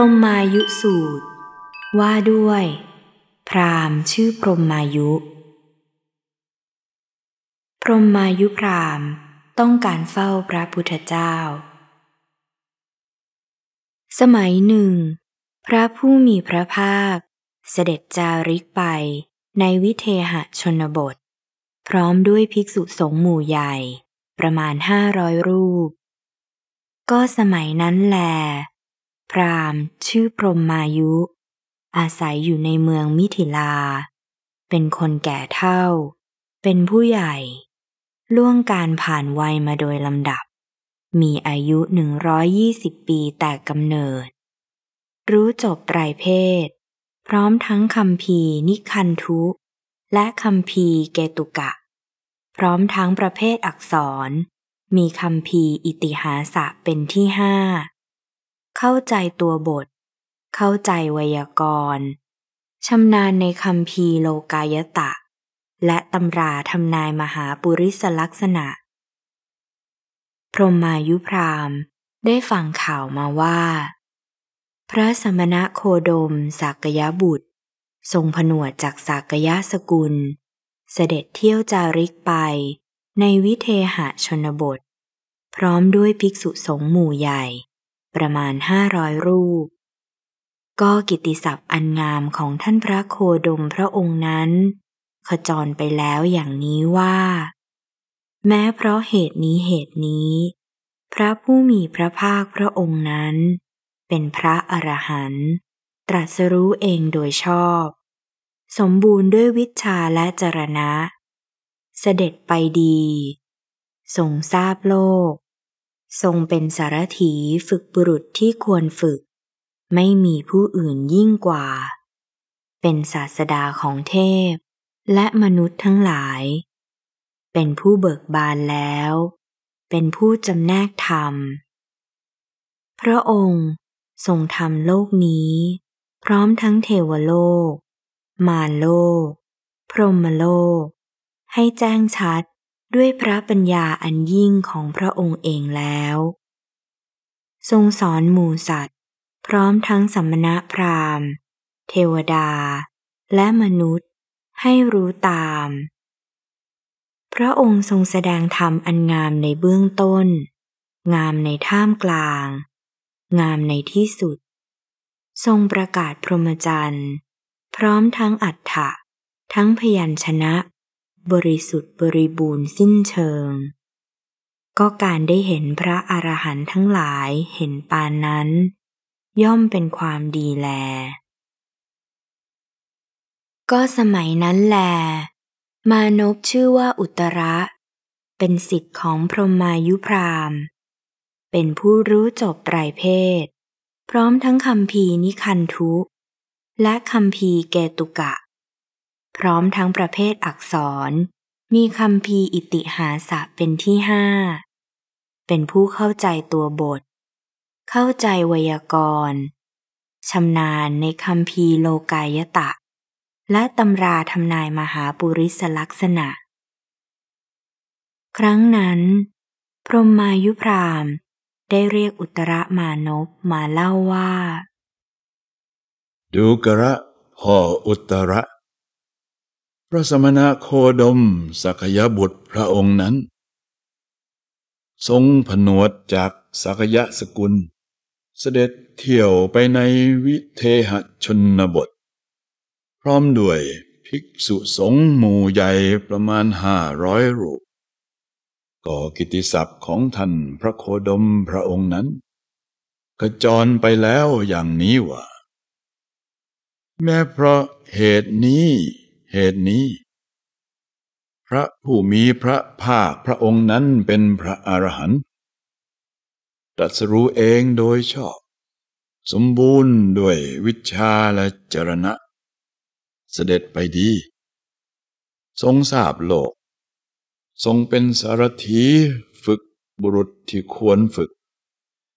รมมายุสูตรว่าด้วย พรามชื่อพรมมายุ พรมมายุพราม ต้องการเฝ้าพระพุทธเจ้า สมัยหนึ่ง พระผู้มีพระภาค เสด็จจาริกไปในวิเทหชนบท พร้อมด้วยภิกษุสงฆ์หมู่ใหญ่ ประมาณห้าร้อยรูป ก็สมัยนั้นแหละพราหมณ์ชื่อพรหมมายุ อาศัยอยู่ในเมืองมิถิลา เป็นคนแก่เท่า เป็นผู้ใหญ่ ล่วงการผ่านวัยมาโดยลำดับ มีอายุ 120 ปีแต่กำเนิด รู้จบไตรเพศ พร้อมทั้งคำพีนิคันทุ และคำพีเกตุกะ พร้อมทั้งประเภทอักษร มีคำพีอิติหาสะเป็นที่ห้าเข้าใจตัวบท เข้าใจไวยากรณ์ชำนาญในคำพีโลกายตะ และตำราทำนายมหาปุริสลักษณะ พรหมายุพราม ได้ฟังข่าวมาว่า พระสมณะโคดมสักยะบุตร ทรงผนวดจากสักยะสกุล เสด็จเที่ยวจาริกไปในวิเทหะชนบท พร้อมด้วยภิกษุสงฆ์หมู่ใหญ่ประมาณห้าร้อยรูป ก็กิติศัพท์อันงามของท่านพระโคดมพระองค์นั้น ขจรไปแล้วอย่างนี้ว่า แม้เพราะเหตุนี้เหตุนี้ พระผู้มีพระภาคพระองค์นั้น เป็นพระอรหันต์ตรัสรู้เองโดยชอบ สมบูรณ์ด้วยวิชาและจรณะ เสด็จไปดีทรงทราบโลกทรงเป็นสารถีฝึกบุรุษที่ควรฝึก ไม่มีผู้อื่นยิ่งกว่า เป็นศาสดาของเทพและมนุษย์ทั้งหลาย เป็นผู้เบิกบานแล้ว เป็นผู้จำแนกธรรม พระองค์ทรงทำโลกนี้ พร้อมทั้งเทวโลก มารโลก พรหมโลก ให้แจ้งชัดด้วยพระปัญญาอันยิ่งของพระองค์เองแล้ว ทรงสอนหมู่สัตว์ พร้อมทั้งสัมมณพราหมณ์ เทวดาและมนุษย์ให้รู้ตาม พระองค์ทรงแสดงธรรมอันงามในเบื้องต้น งามในท่ามกลาง งามในที่สุด ทรงประกาศพรหมจรรย์ พร้อมทั้งอัฏฐะทั้งพยัญชนะบริสุทธิ์บริบูรณ์สิ้นเชิง ก็การได้เห็นพระอรหันต์ทั้งหลายเห็นปานนั้น ย่อมเป็นความดีแล ก็สมัยนั้นแล มานพชื่อว่าอุตระ เป็นสิทธิ์ของพรหมายุพรามเป็นผู้รู้จบไตรเพศ พร้อมทั้งคำพีนิคันทุและคำพีเกตุกะพร้อมทั้งประเภทอักษร มีคำพีอิติหาสะเป็นที่ห้า เป็นผู้เข้าใจตัวบท เข้าใจไวยากรณ์ชำนาญในคำพีโลกายตะ และตำราทำนายมหาปุริสลักษณะ ครั้งนั้น พรหมายุพราม ได้เรียกอุตรมานพมาเล่าว่า ดูกระพ่ออุตระระสมณะโคดมสักยบุตรพระองค์นั้น ทรงผนวดจากสักยะสกุล เสด็จเที่ยวไปในวิเทหชนบท พร้อมด้วยภิกษุสงฆ์หมู่ใหญ่ประมาณห้าร้อยรูปก่อกิติศัพท์ของท่านพระโคดมพระองค์นั้น กระจรไปแล้วอย่างนี้ว่า แม้เพราะเหตุนี้เหตุนี้ พระผู้มีพระภาคพระองค์นั้นเป็นพระอรหันต์ตรัสรู้เองโดยชอบ สมบูรณ์ด้วยวิชาและจรณะ เสด็จไปดี ทรงทราบโลก ทรงเป็นสารถีฝึกบุรุษที่ควรฝึก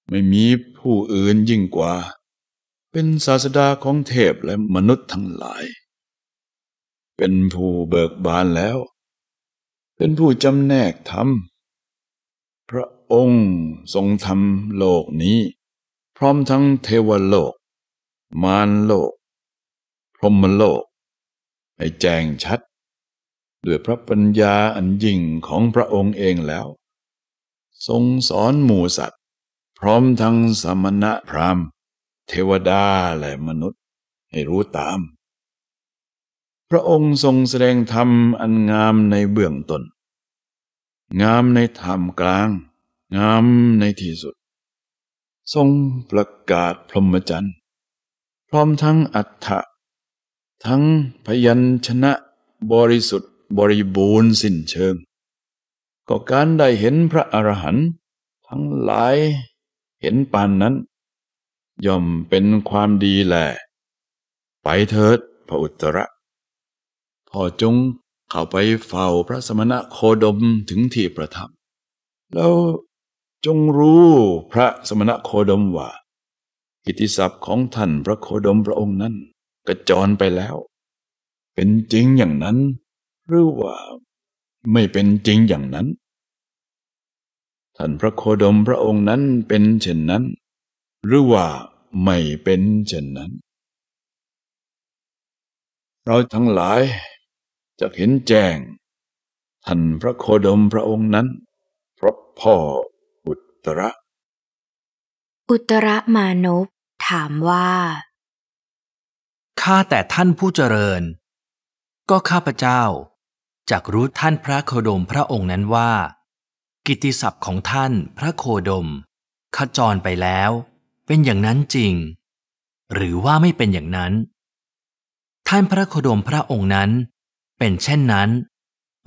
ไม่มีผู้อื่นยิ่งกว่า เป็นศาสดาของเทพและมนุษย์ทั้งหลายเป็นผู้เบิกบานแล้ว เป็นผู้จำแนกธรรม พระองค์ทรงทำโลกนี้ พร้อมทั้งเทวโลก มารโลก พรหมโลก ให้แจ้งชัด ด้วยพระปัญญาอันยิ่งของพระองค์เองแล้ว ทรงสอนหมู่สัตว์ พร้อมทั้งสมณะพราหมณ์เทวดาและมนุษย์ให้รู้ตามพระองค์ทรงแสดงธรรมอันงามในเบื้องต้นงามในธรรมกลาง งามในที่สุด ทรงประกาศพรหมจรรย์พร้อมทั้งอัฏฐะทั้งพยัญชนะบริสุทธิ์บริบูรณ์สิ้นเชิง ก็การได้เห็นพระอรหันต์ทั้งหลายเห็นปานนั้น ย่อมเป็นความดีแหละไปเถิดพระอุตระพ่อจงเข้าไปเฝ้าพระสมณะโคดมถึงที่ประทับแล้วจงรู้พระสมณะโคดมว่า กิติศัพท์ของท่านพระโคดมพระองค์นั้นกระจรไปแล้ว เป็นจริงอย่างนั้น หรือว่าไม่เป็นจริงอย่างนั้น ท่านพระโคดมพระองค์นั้นเป็นเช่นนั้น หรือว่าไม่เป็นเช่นนั้น เราทั้งหลายจะเห็นแจ้งท่านพระโคดมพระองค์นั้นพระพ่ออุตระอุตระมานพถามว่าข้าแต่ท่านผู้เจริญ ก็ข้าพเจ้าจากรู้ท่านพระโคดมพระองค์นั้นว่า กิติศัพท์ของท่านพระโคดมขจรไปแล้วเป็นอย่างนั้นจริง หรือว่าไม่เป็นอย่างนั้น ท่านพระโคดมพระองค์นั้นเป็นเช่นนั้น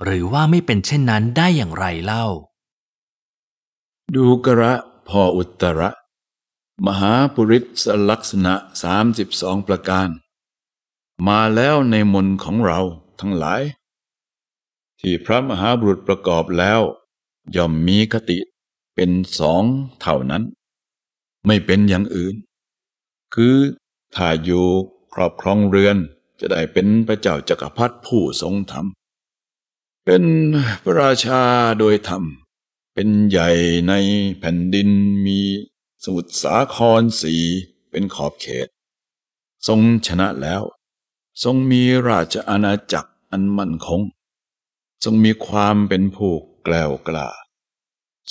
หรือว่าไม่เป็นเช่นนั้นได้อย่างไรเล่า ดูกระพออุตระ มหาปุริสลักษณะสามิบองประการ มาแล้วในมนของเราทั้งหลาย ที่พระมหาบุรุษประกอบแล้ว ย่อมมีคติเป็นสองเท่านั้น ไม่เป็นอย่างอื่น คือถ้าอยู่ครอบครองเรือนจะได้เป็นพระเจ้าจักรพรรดิผู้ทรงธรรม เป็นพระราชาโดยธรรม เป็นใหญ่ในแผ่นดินมีสมุทรสาครสีเป็นขอบเขต ทรงชนะแล้ว ทรงมีราชอาณาจักรอันมั่นคง ทรงมีความเป็นผู้แกล้วกล้า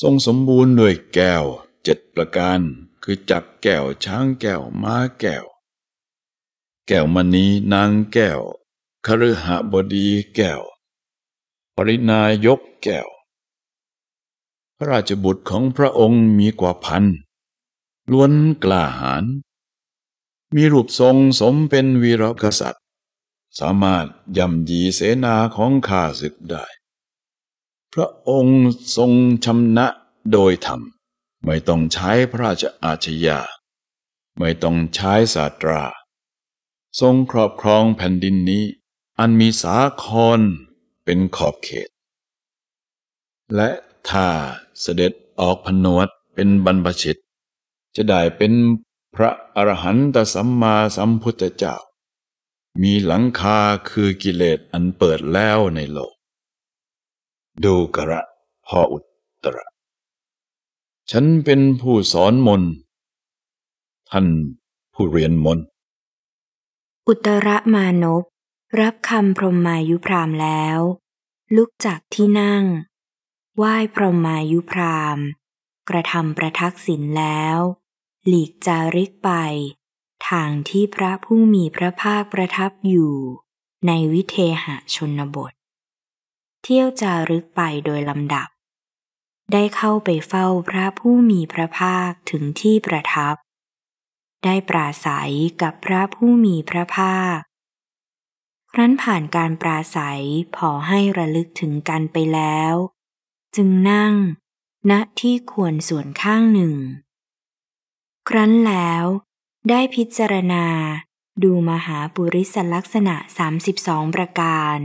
ทรงสมบูรณ์ด้วยแก้วเจ็ดประการคือจักแก้ว ช้างแก้วม้าแก้วแก้วมณีนางแก้ว คฤหบดีแก้ว ปรินายกแก้วพระราชบุตรของพระองค์มีกว่าพันล้วนกล้าหาญมีรูปทรงสมเป็นวีรกษัตริย์ สามารถย่ำยีเสนาของข้าศึกได้ พระองค์ทรงชำนะโดยธรรม ไม่ต้องใช้พระราชอาชญาไม่ต้องใช้ศาสตราทรงครอบครองแผ่นดินนี้ อันมีสาครเป็นขอบเขต และถ้าเสด็จออกพนวดเป็นบรรพชิต จะได้เป็นพระอรหันตสัมมาสัมพุทธเจ้า มีหลังคาคือกิเลสอันเปิดแล้วในโลก ดูกระพออุตระฉันเป็นผู้สอนมนท่านผู้เรียนมนต์อุตรมานพรับคำพรหมายุพรามแล้ว ลุกจากที่นั่งไหว้พรหมายุพรามกระทำประทักษิณแล้ว หลีกจาริกไป ทางที่พระผู้มีพระภาคประทับอยู่ ในวิเทหชนบท เที่ยวจารึกไปโดยลำดับ ได้เข้าไปเฝ้าพระผู้มีพระภาคถึงที่ประทับได้ปราศัยกับพระผู้มีพระภาค ครั้นผ่านการปราศัยพอให้ระลึกถึงกันไปแล้ว จึงนั่งณที่ควรส่วนข้างหนึ่ง ครั้นแล้ว ได้พิจารณาดูมหาปุริสลักษณะ 32 ประการ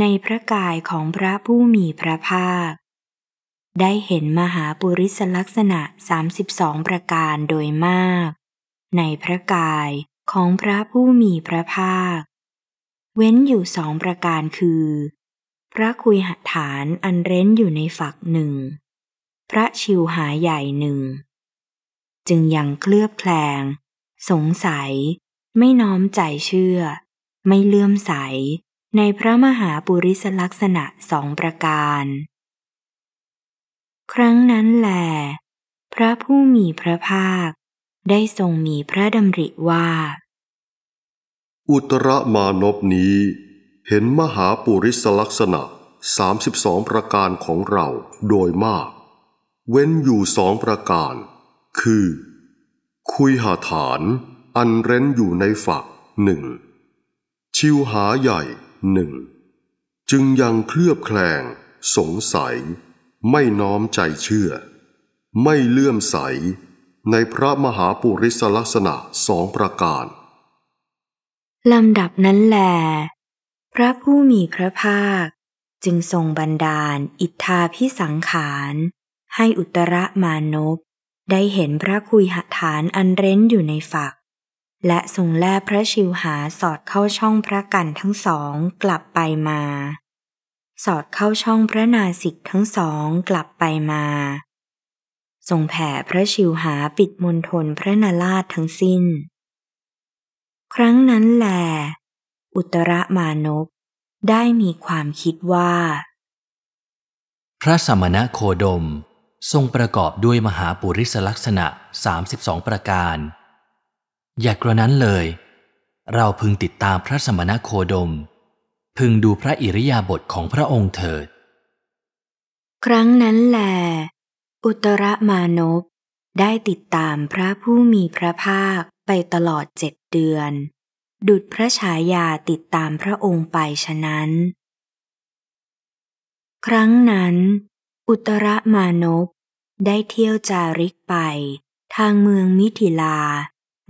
ในพระกายของพระผู้มีพระภาค ได้เห็นมหาปุริสลักษณะ 32 ประการโดยมากในพระกายของพระผู้มีพระภาค เว้นอยู่สองประการคือ พระคุยหัฐานอันเร้นอยู่ในฝักหนึ่ง พระชิวหาใหญ่หนึ่ง จึงยังเคลือบแคลง สงสัยไม่น้อมใจเชื่อ ไม่เลื่อมใสในพระมหาปุริสลักษณะสองประการ ครั้งนั้นแหลพระผู้มีพระภาคได้ทรงมีพระดำริว่า อุตรมานบนี้ เห็นมหาปุริสลักษณะ 32 ประการของเราโดยมาก เว้นอยู่สองประการ คือ คุยหาฐาน อันเร้นอยู่ในฝักหนึ่ง ชิวหาใหญ่หนึ่ง จึงยังเคลือบแคลง สงสัย ไม่น้อมใจเชื่อ ไม่เลื่อมใสในพระมหาปุริสลักษณะสองประการ ลำดับนั้นแหลพระผู้มีพระภาค จึงทรงบันดาล อิทธาพิสังขาร ให้อุตรมานพได้เห็นพระคุยหฐานอันเร้นอยู่ในฝัก และทรงแล่พระชิวหาสอดเข้าช่องพระกันทั้งสองกลับไปมา สอดเข้าช่องพระนาสิกทั้งสองกลับไปมาทรงแผ่พระชิวหาปิดมณฑลพระนาราชทั้งสิ้น ครั้งนั้นแล อุตรมานกได้มีความคิดว่า พระสมณะโคดมทรงประกอบด้วยมหาปุริสลักษณะ 32 ประการ อย่ากระนั้นเลย เราพึงติดตามพระสมณโคดม พึงดูพระอิริยาบถของพระองค์เถิด ครั้งนั้นแหลอุตรมานพได้ติดตามพระผู้มีพระภาคไปตลอดเจ็ดเดือน ดุดพระฉายาติดตามพระองค์ไปฉะนั้น ครั้งนั้น อุตรมานพได้เที่ยวจาริกไปทางเมืองมิถิลา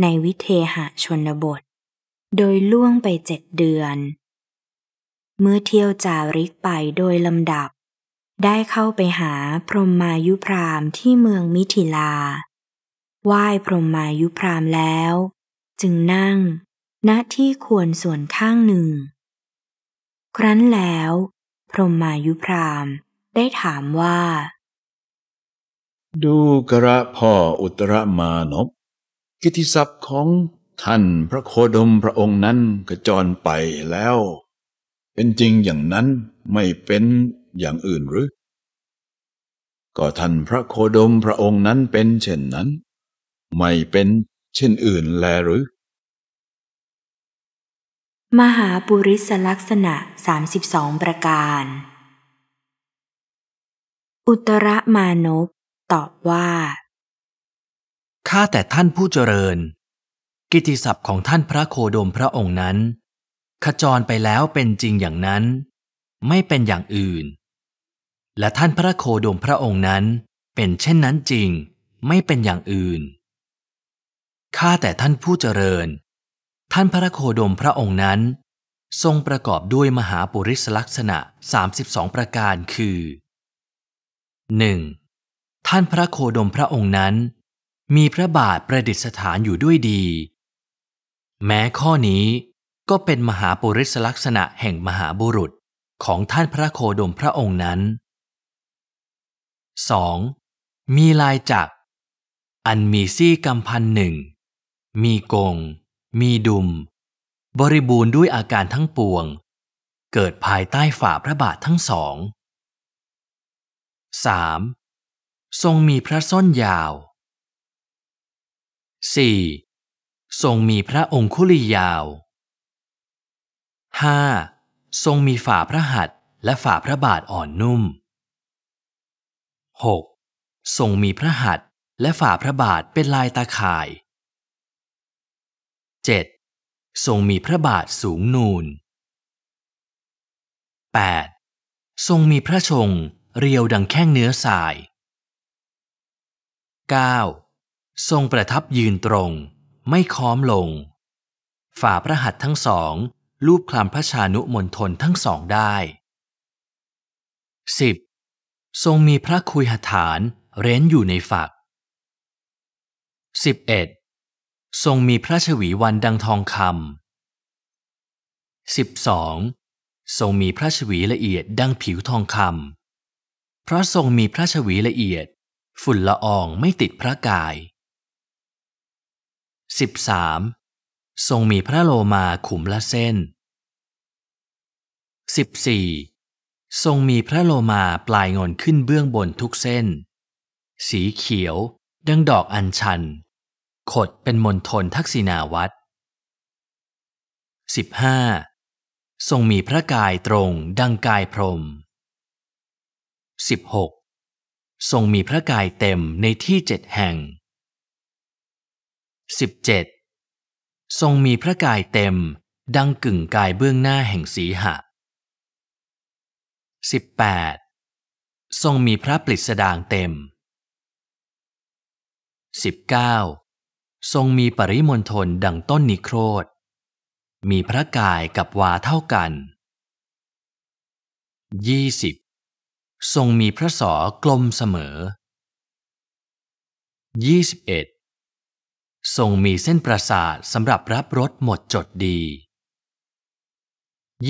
ในวิเทหะชนบท โดยล่วงไปเจ็ดเดือน เมื่อเที่ยวจาริกไปโดยลำดับได้เข้าไปหาพรหมมายุพรามที่เมืองมิถิลา ไหว้พรหมมายุพรามแล้ว จึงนั่งณที่ควรส่วนข้างหนึ่ง ครั้นแล้ว พรหมมายุพรามได้ถามว่า ดูกระพ่ออุตรมานพกิติศัพท์ของท่านพระโคดมพระองค์นั้นกระจรไปแล้ว เป็นจริงอย่างนั้นไม่เป็นอย่างอื่นหรือ ก็ท่านพระโคดมพระองค์นั้นเป็นเช่นนั้น ไม่เป็นเช่นอื่นแลหรือ มหาปุริสลักษณะ32ประการ อุตรมานพตอบว่าข้าแต่ท่านผู้เจริญ กิติศัพท์ของท่านพระโคโดมพระองค์นั้น ขจรไปแล้วเป็นจริงอย่างนั้น ไม่เป็นอย่างอื่นและท่านพระโคดมพระองค์นั้นเป็นเช่นนั้นจริงไม่เป็นอย่างอื่นข้าแต่ท่านผู้เจริญ ท่านพระโคดมพระองค์นั้น ทรงประกอบด้วยมหาปุริสลักษณะ 32 ประการคือ 1. ท่านพระโคดมพระองค์นั้น มีพระบาทประดิษฐานอยู่ด้วยดี แม้ข้อนี้ก็เป็นมหาปุริสลักษณะแห่งมหาบุรุษของท่านพระโคดมพระองค์นั้น 2. มีลายจัก อันมีซี่กำพันหนึ่ง มีกง มีดุมบริบูรณ์ด้วยอาการทั้งปวง เกิดภายใต้ฝ่าพระบาททั้งสอง 3. ทรงมีพระส้นยาว 4. ทรงมีพระองคุลียาว 5. ทรงมีฝ่าพระหัตถ์และฝ่าพระบาทอ่อนนุ่ม 6. ทรงมีพระหัตถ์และฝ่าพระบาทเป็นลายตาข่าย 7. ทรงมีพระบาทสูงนูน 8. ทรงมีพระชงเรียวดังแข้งเนื้อสาย 9. ทรงประทับยืนตรงไม่ค้อมลง ฝ่าพระหัตถ์ทั้งสอง รูปคลำพระชานุมนทนทั้งสองได้ 10. ทรงมีพระคุยหฐานเร้นอยู่ในฝัก 11. ทรงมีพระชวีวันดังทองคำ 12. ทรงมีพระชวีละเอียดดังผิวทองคำเพราะทรงมีพระชวีละเอียด ฝุ่นละอองไม่ติดพระกาย 13. ทรงมีพระโลมาขุมละเส้น 14. ทรงมีพระโลมาปลายงอนขึ้นเบื้องบนทุกเส้น สีเขียว ดังดอกอัญชัน ขดเป็นมนทนทักษิณาวัตร 15. ทรงมีพระกายตรงดังกายพรม 16. ทรงมีพระกายเต็มในที่เจ็ดแห่ง 17. ทรงมีพระกายเต็ม ดังกึ่งกายเบื้องหน้าแห่งสีหะ 18. ทรงมีพระปลิดสดางเต็ม 19. ทรงมีปริมณฑลดังต้นนิโครธ มีพระกายกับวาเท่ากัน 20. ทรงมีพระสอกลมเสมอ 21. ทรงมีเส้นประสาทสำหรับรับรสหมดจดดี 22.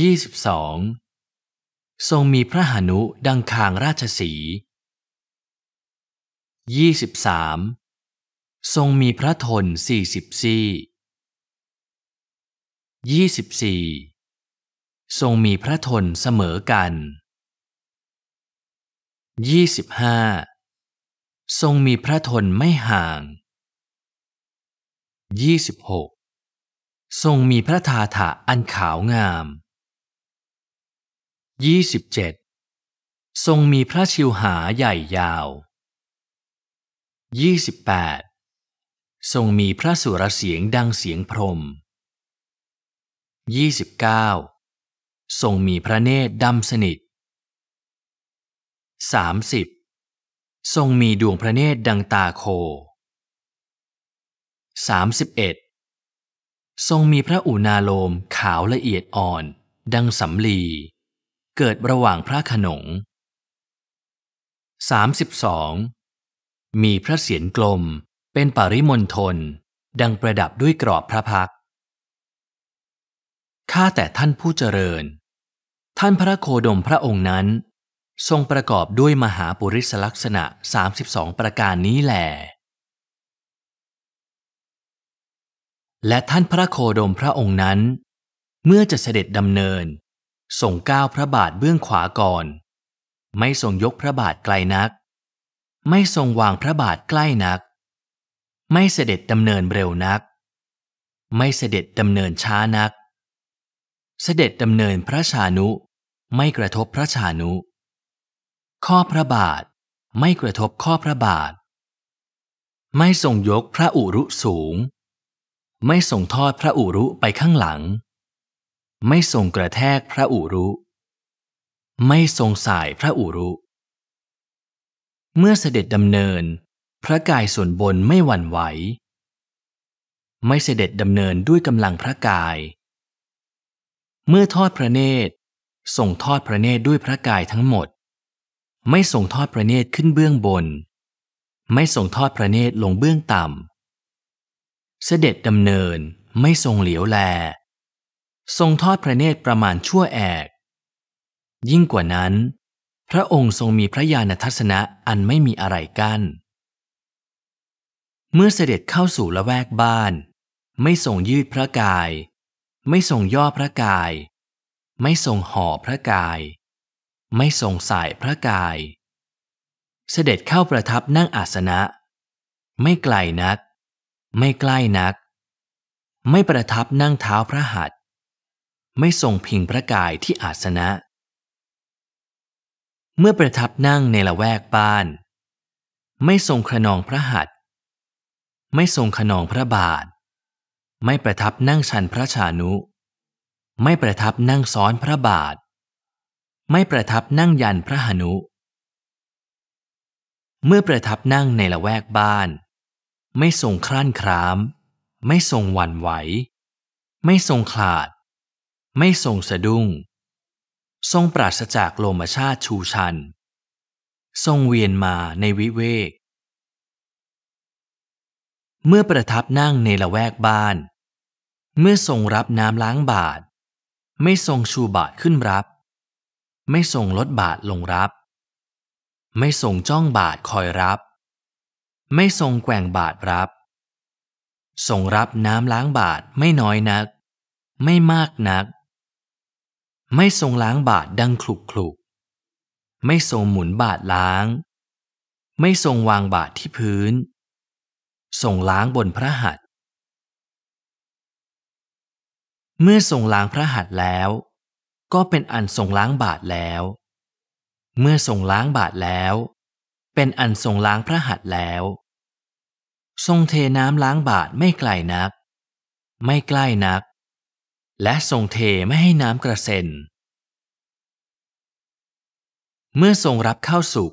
ทรงมีพระหานุดังคางราชสี 23 ทรงมีพระทนสี่สิบซี่ยี่สิบสี่ทรงมีพระทนเสมอกันยี่สิบห้าทรงมีพระทนไม่ห่างยี่สิบหกทรงมีพระทาถะอันขาวงาม 27. ทรงมีพระชิวหาใหญ่ยาว 28. ทรงมีพระสุรเสียงดังเสียงพรม 29. ทรงมีพระเนตรดำสนิท 30. ทรงมีดวงพระเนตรดังตาโค 31. ทรงมีพระอุณาโลมขาวละเอียดอ่อนดังสำลีเกิดระหว่างพระขนง 32. มีพระเสียรกลมเป็นปริมณฑลดังประดับด้วยกรอบพระพัก ข้าแต่ท่านผู้เจริญ ท่านพระโคดมพระองค์นั้น ทรงประกอบด้วยมหาปุริสลักษณะ 32 ประการนี้แหลและท่านพระโคดมพระองค์นั้น เมื่อจะเสด็จดำเนินส่งก้าวพระบาทเบื้องขวาก่อน ไม่ทรงยกพระบาทไกลนัก ไม่ทรงวางพระบาทใกล้นัก ไม่เสด็จดำเนินเร็วนัก ไม่เสด็จดำเนินช้านัก เสด็จดำเนินพระชานุ ไม่กระทบพระชานุ ข้อพระบาทไม่กระทบข้อพระบาท ไม่ทรงยกพระอุรุสูง ไม่ทรงทอดพระอุรุไปข้างหลังไม่ทรงกระแทกพระอุรุ ไม่ทรงสายพระอุรุ เมื่อเสด็จดำเนิน พระกายส่วนบนไม่หวั่นไหว ไม่เสด็จดำเนินด้วยกำลังพระกาย เมื่อทอดพระเนตรส่งทอดพระเนตรด้วยพระกายทั้งหมด ไม่ส่งทอดพระเนตรขึ้นเบื้องบน ไม่ส่งทอดพระเนตรลงเบื้องต่ำเสด็จดำเนินไม่ทรงเหลียวแลทรงทอดพระเนตรประมาณชั่วแอก ยิ่งกว่านั้น พระองค์ทรงมีพระญาณทัศนะอันไม่มีอะไรกัน้น เมื่อเสด็จเข้าสู่ละแวกบ้าน ไม่ทรงยืดพระกาย ไม่ทรงย่อพระกาย ไม่ทรงห่อพระกาย ไม่ทรงสายพระกาย เสด็จเข้าประทับนั่งอาสนะ ไม่ไกลนัก ไม่ใกล้นัก ไม่ประทับนั่งเท้าพระหัตถไม่ทรงพิงพระกายที่อาสนะ เมื่อประทับนั่งในละแวกบ้าน ไม่ทรงขนองพระหัตถ์ไม่ทรงขนองพระบาท ไม่ประทับนั่งชันพระชานุ ไม่ประทับนั่งซ้อนพระบาท ไม่ประทับนั่งยันพระหนุ เมื่อประทับนั่งในละแวกบ้าน ไม่ทรงคลั่นคราม ไม่ทรงหวั่นไหว ไม่ทรงขลาดไม่ ทรงสะดุง้งทรง ปราศจากโลมชาติชูชัน ทรงเวียนมาในวิเวก เมื่อประทับนั่งในละแวกบ้าน เมื่อทรงรับน้ำล้างบาท ไม่ ทรงชูบาทขึ้นรับ ไม่ทรงลดบาทลงรับ ไม่ทรงจ้องบาทคอยรับ ไม่ทรงแกว่งบาทรับทรงรับน้ำล้างบาทไม่น้อยนัก ไม่มากนักไม่ทรงล้างบาทดังคลุกคลุก ไม่ทรงหมุนบาทล้าง ไม่ทรงวางบาทที่พื้น ทรงล้างบนพระหัตถ์ เมื่อทรงล้างพระหัตถ์แล้ว ก็เป็นอันทรงล้างบาทแล้ว เมื่อทรงล้างบาทแล้ว เป็นอันทรงล้างพระหัตถ์แล้ว ทรงเทน้ำล้างบาทไม่ไกลนัก ไม่ใกล้นักและทรงเทไม่ให้น้ำกระเซ็น เมื่อทรงรับข้าวสุก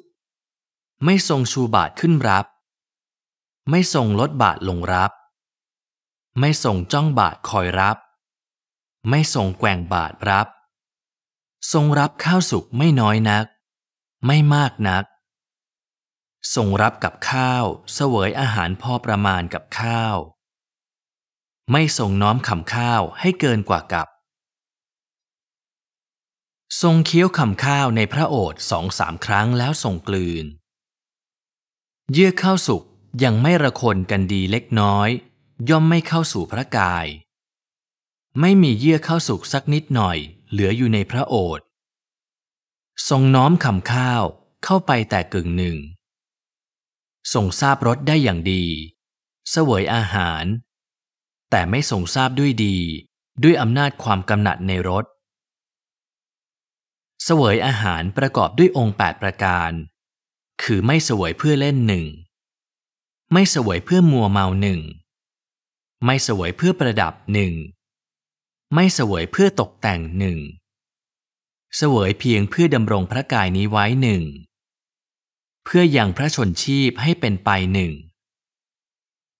ไม่ทรงชูบาทขึ้นรับ ไม่ทรงลดบาทลงรับ ไม่ทรงจ้องบาทคอยรับ ไม่ทรงแกว่งบาทรับ ทรงรับข้าวสุกไม่น้อยนัก ไม่มากนัก ทรงรับกับข้าวเสวยอาหารพอประมาณกับข้าวไม่ทรงน้อมคำข้าวให้เกินกว่ากับ ทรงเคี้ยวคำข้าวในพระโอษฐ์สองสามครั้งแล้วทรงกลืน เยื่อข้าวสุกยังไม่ระคนกันดีเล็กน้อย ย่อมไม่เข้าสู่พระกาย ไม่มีเยื่อข้าวสุกสักนิดหน่อย เหลืออยู่ในพระโอษฐ์ทรงน้อมคำข้าวเข้าไปแต่กึ่งหนึ่งทรงทราบรสได้อย่างดีเสวยอาหารแต่ไม่ทรงทราบด้วยดีด้วยอำนาจความกำหนัดในรสเสวยอาหารประกอบด้วยองค์ 8 ประการ คือไม่เสวยเพื่อเล่นหนึ่ง ไม่เสวยเพื่อมัวเมาหนึ่งไม่เสวยเพื่อประดับหนึ่ง ไม่เสวยเพื่อตกแต่งหนึ่งเสวยเพียงเพื่อดำรงพระกายนี้ไว้หนึ่งเพื่ออยังพระชนชีพให้เป็นไปหนึ่ง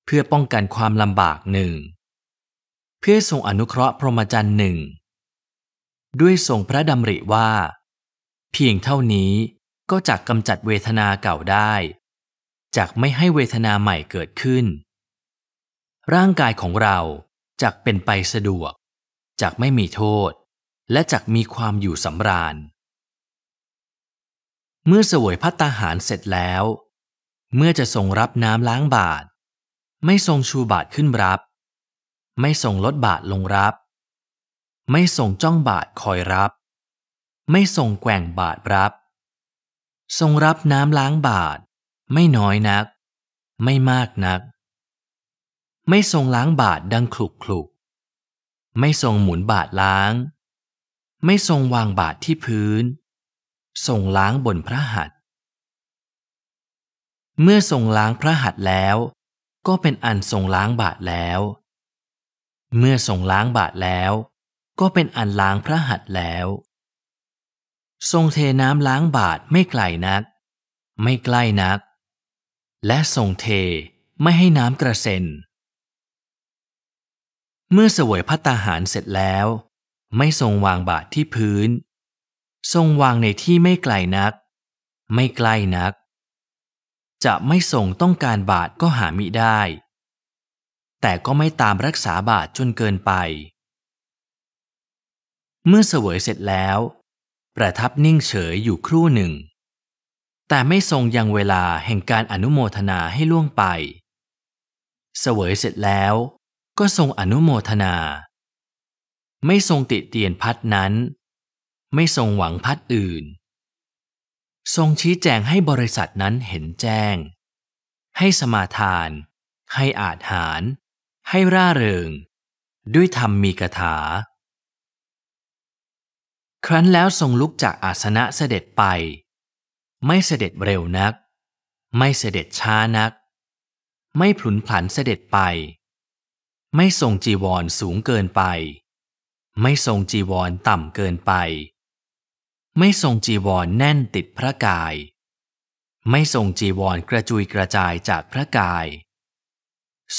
เพื่อป้องกันความลำบากหนึ่งเพื่อทรงอนุเคราะห์พรหมจรรย์หนึ่ง ด้วยทรงพระดำริว่า เพียงเท่านี้ก็จักกำจัดเวทนาเก่าได้จักไม่ให้เวทนาใหม่เกิดขึ้น ร่างกายของเราจักเป็นไปสะดวกจักไม่มีโทษ และจักมีความอยู่สำราญ เมื่อเสวยพัตตาหารเสร็จแล้ว เมื่อจะทรงรับน้ำล้างบาท ไม่ทรงชูบาทขึ้นรับไม่ส่งลดบาทลงรับ ไม่ส่งจ้องบาทคอยรับ ไม่ส่งแกว่งบาทรับส่งรับน้ำล้างบาทไม่น้อยนัก ไม่มากนัก ไม่ส่งล้างบาทดังคลุกคลุก ไม่ส่งหมุนบาทล้าง ไม่ส่งวางบาทที่พื้น ส่งล้างบนพระหัตถ์ เมื่อส่งล้างพระหัตถ์แล้ว ก็เป็นอันส่งล้างบาทแล้วเมื่อทรงล้างบาทแล้วก็เป็นอันล้างพระหัตถ์แล้ว ทรงเทน้ำล้างบาทไม่ไกลนัก ไม่ใกล้นัก และทรงเทไม่ให้น้ำกระเซ็น เมื่อเสวยพัตาหารเสร็จแล้ว ไม่ทรงวางบาทที่พื้น ทรงวางในที่ไม่ไกลนัก ไม่ใกล้นัก จะไม่ทรงต้องการบาท ก็หามิได้แต่ก็ไม่ตามรักษาบาทจนเกินไป เมื่อเสวยเสร็จแล้ว ประทับนิ่งเฉยอยู่ครู่หนึ่ง แต่ไม่ทรงยังเวลาแห่งการอนุโมทนาให้ล่วงไป เสวยเสร็จแล้วก็ทรงอนุโมทนา ไม่ทรงติเตียนพัดนั้น ไม่ทรงหวังพัดอื่น ทรงชี้แจงให้บริษัทนั้นเห็นแจ้ง ให้สมาทาน ให้อาจหารให้ร่าเริงด้วยธรรมมีกถา ครั้นแล้วทรงลุกจากอาสนะเสด็จไป ไม่เสด็จเร็วนัก ไม่เสด็จช้านัก ไม่ผลุนผันเสด็จไป ไม่ทรงจีวรสูงเกินไป ไม่ทรงจีวรต่ำเกินไป ไม่ทรงจีวรแน่นติดพระกาย ไม่ทรงจีวรกระจุยกระจายจากพระกาย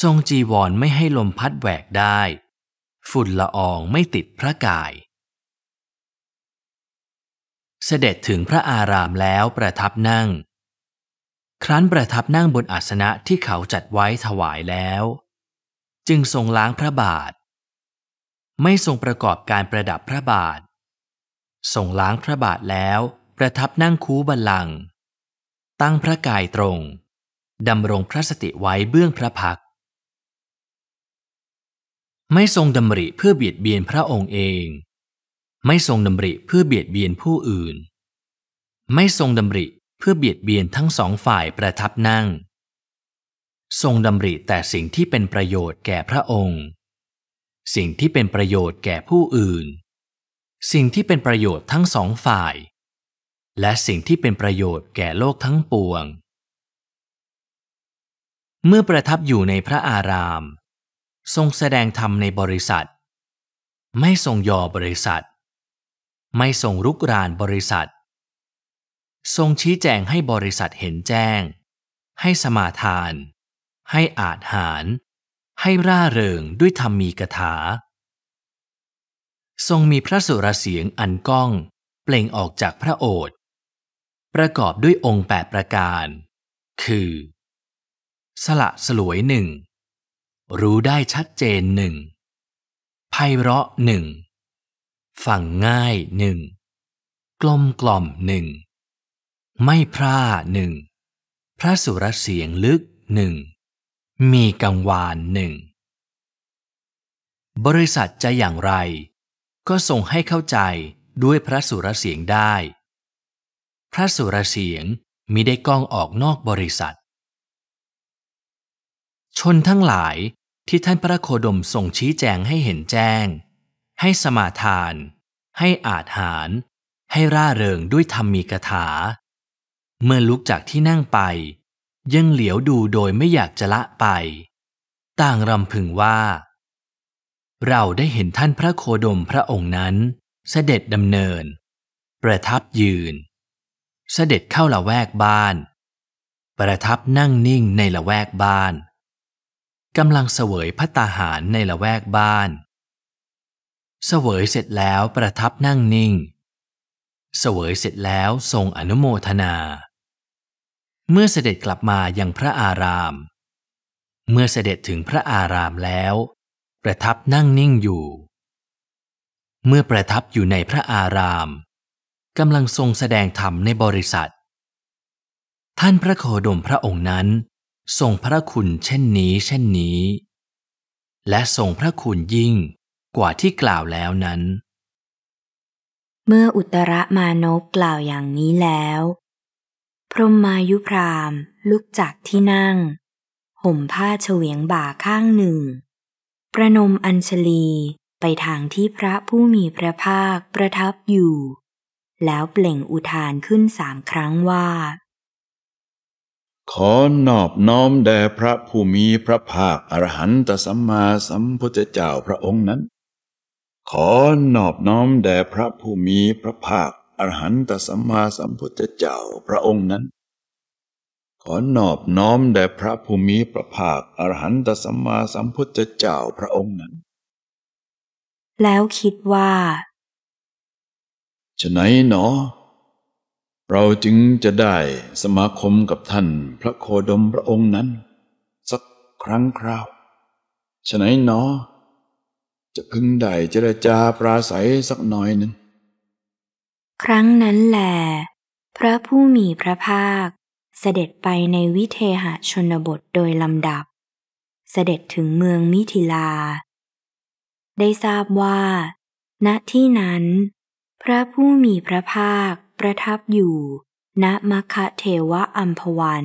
ทรงจีวรไม่ให้ลมพัดแหวกได้ ฝุ่นละอองไม่ติดพระกาย เสด็จถึงพระอารามแล้วประทับนั่ง ครั้นประทับนั่งบนอาสนะที่เขาจัดไว้ถวายแล้ว จึงทรงล้างพระบาท ไม่ทรงประกอบการประดับพระบาท ทรงล้างพระบาทแล้ว ประทับนั่งคูบัลลัง ตั้งพระกายตรงดำรงพระสติไว้เบื้องพระพักไม่ทรงดำริเพื่อเบียดเบียนพระองค์เอง ไม่ทรงดำริเพื่อเบียดเบียนผู้อื่น ไม่ทรงดำริเพื่อเบียดเบียนทั้งสองฝ่ายประทับนั่ง ทรงดำริแต่สิ่งที่เป็นประโยชน์แก่พระองค์ สิ่งที่เป็นประโยชน์แก่ผู้อื่น สิ่งที่เป็นประโยชน์ทั้งสองฝ่าย และสิ่งที่เป็นประโยชน์แก่โลกทั้งปวง เมื่อประทับอยู่ในพระอารามทรงแสดงธรรมในบริษัท ไม่ทรงยอบริษัท ไม่ทรงรุกรานบริษัท ทรงชี้แจงให้บริษัทเห็นแจ้ง ให้สมาทาน ให้อาจหาร ให้ร่าเริงด้วยธรรมีกถา ทรงมีพระสุรเสียงอันก้อง เปล่งออกจากพระโอษฐ์ประกอบด้วยองค์แปดประการคือ สละสลวยหนึ่งรู้ได้ชัดเจนหนึ่งไพเราะหนึ่งฟังง่ายหนึ่งกลมกล่อมหนึ่งไม่พร่าหนึ่งพระสุรเสียงลึกหนึ่งมีกังวานหนึ่งบริษัทจะอย่างไร ก็ส่งให้เข้าใจด้วยพระสุรเสียงได้ พระสุรเสียงมิได้ก้องออกนอกบริษัทชนทั้งหลายที่ท่านพระโคดมส่งชี้แจงให้เห็นแจ้ง ให้สมาทาน ให้อาจหาร ให้ร่าเริงด้วยธรรมีกถา เมื่อลุกจากที่นั่งไป ยังเหลียวดูโดยไม่อยากจะละไป ต่างรำพึงว่า เราได้เห็นท่านพระโคดมพระองค์นั้นเสด็จดำเนิน ประทับยืน เสด็จเข้าละแวกบ้าน ประทับนั่งนิ่งในละแวกบ้านกำลังเสวยพัตาหารในละแวกบ้าน เสวยเสร็จแล้วประทับนั่งนิ่ง เสวยเสร็จแล้วทรงอนุโมทนา เมื่อเสด็จกลับมายังพระอาราม เมื่อเสด็จถึงพระอารามแล้ว ประทับนั่งนิ่งอยู่ เมื่อประทับอยู่ในพระอารามกำลังทรงแสดงธรรมในบริษัท ท่านพระโคดมพระองค์นั้นทรงพระคุณเช่นนี้เช่นนี้ และทรงพระคุณยิ่งกว่าที่กล่าวแล้วนั้น เมื่ออุตรมานพกล่าวอย่างนี้แล้ว พรหมายุพรามลุกจากที่นั่งห่มผ้าเฉวียงบ่าข้างหนึ่ง ประนมอัญชลีไปทางที่พระผู้มีพระภาคประทับอยู่ แล้วเปล่งอุทานขึ้นสามครั้งว่าขอนอบน้อมแด่พระผู้มีพระภาคอรหันตสัมมาสัมพุทธเจ้าพระองค์นั้น ขอนอบน้อมแด่พระผู้มีพระภาคอรหันตสัมมาสัมพุทธเจ้าพระองค์นั้น ขอนอบน้อมแด่พระผู้มีพระภาคอรหันตสัมมาสัมพุทธเจ้าพระองค์นั้น แล้วคิดว่าฉะไหนเนาะเราจึงจะได้สมาคมกับท่านพระโคดมพระองค์นั้นสักครั้งคราว ฉะนั้นเนอ จะพึงได้เจรจาปราศัยสักหน่อยหนึ่งครั้งนั้นแหลพระผู้มีพระภาคเสด็จไปในวิเทหชนบทโดยลำดับ เสด็จถึงเมืองมิถิลา ได้ทราบว่า ณที่นั้น พระผู้มีพระภาคประทับอยู่ ณมัคคะเทวะอัมพวัน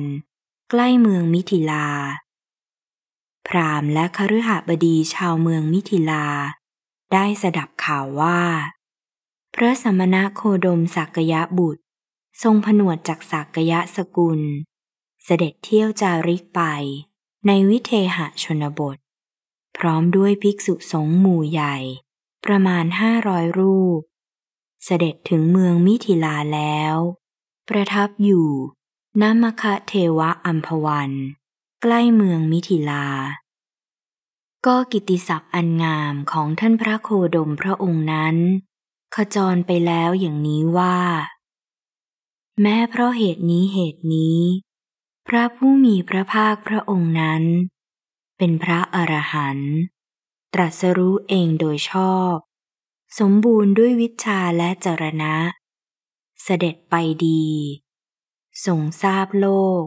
ใกล้เมืองมิถิลา พรามและคฤหบดีชาวเมืองมิถิลา ได้สดับข่าวว่าพระสมณะโคดมสักยะบุตร ทรงผนวดจากสักยะสกุล เสด็จเที่ยวจาริกไป ในวิเทหชนบท พร้อมด้วยภิกษุสงฆ์หมู่ใหญ่ ประมาณห้าร้อยรูปเสด็จถึงเมืองมิถิลาแล้ว ประทับอยู่ณมคะเทวะอัมพวัน ใกล้เมืองมิถิลา ก็กิติศัพท์อันงามของท่านพระโคดมพระองค์นั้น ขจรไปแล้วอย่างนี้ว่า แม้เพราะเหตุนี้เหตุนี้ พระผู้มีพระภาคพระองค์นั้น เป็นพระอรหันต์ตรัสรู้เองโดยชอบสมบูรณ์ด้วยวิชาและจรณะ เสด็จไปดีทรงทราบโลก